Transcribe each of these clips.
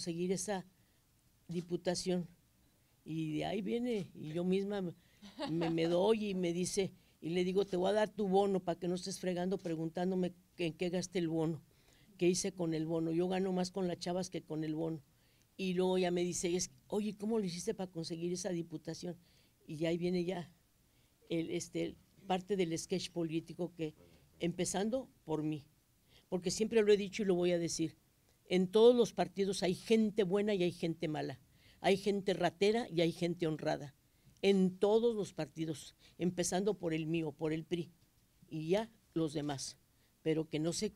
conseguir esa diputación. Y de ahí viene, y yo misma me, doy y me dice, y le digo, te voy a dar tu bono para que no estés fregando preguntándome en qué gasté el bono, qué hice con el bono. Yo gano más con las chavas que con el bono. Y luego ya me dice, oye, ¿cómo lo hiciste para conseguir esa diputación? Y ahí viene ya el, este, parte del sketch político que, empezando por mí, porque siempre lo he dicho y lo voy a decir, en todos los partidos hay gente buena y hay gente mala, hay gente ratera y hay gente honrada, en todos los partidos, empezando por el mío, por el PRI, y ya los demás, pero que no, se,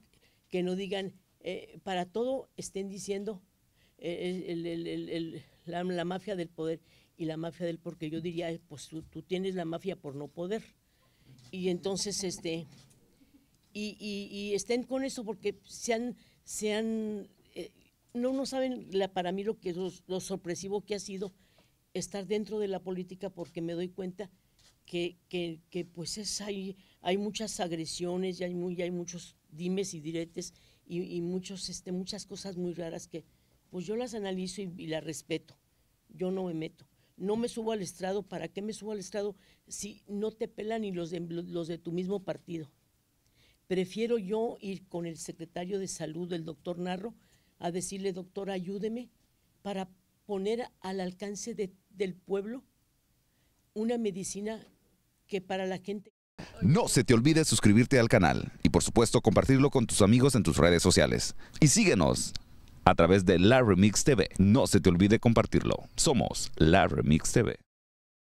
que no digan, eh, para todo estén diciendo eh, la, mafia del poder y la mafia del, porque yo diría, pues tú, tienes la mafia por no poder. Y entonces, este, y, estén con eso porque se han eh, no, no saben para mí lo, que, lo, sorpresivo que ha sido estar dentro de la política porque me doy cuenta que, pues hay, muchas agresiones y hay, muchos dimes y diretes y, muchos, este, muchas cosas muy raras que pues yo las analizo y, las respeto. Yo no me meto. No me subo al estrado. ¿Para qué me subo al estrado si no te pelan ni los de, los de tu mismo partido? Prefiero yo ir con el secretario de salud, el doctor Narro, a decirle, doctor, ayúdeme para poner al alcance del pueblo una medicina que para la gente... No se te olvide suscribirte al canal y por supuesto compartirlo con tus amigos en tus redes sociales. Y síguenos a través de La Remix TV. No se te olvide compartirlo. Somos La Remix TV.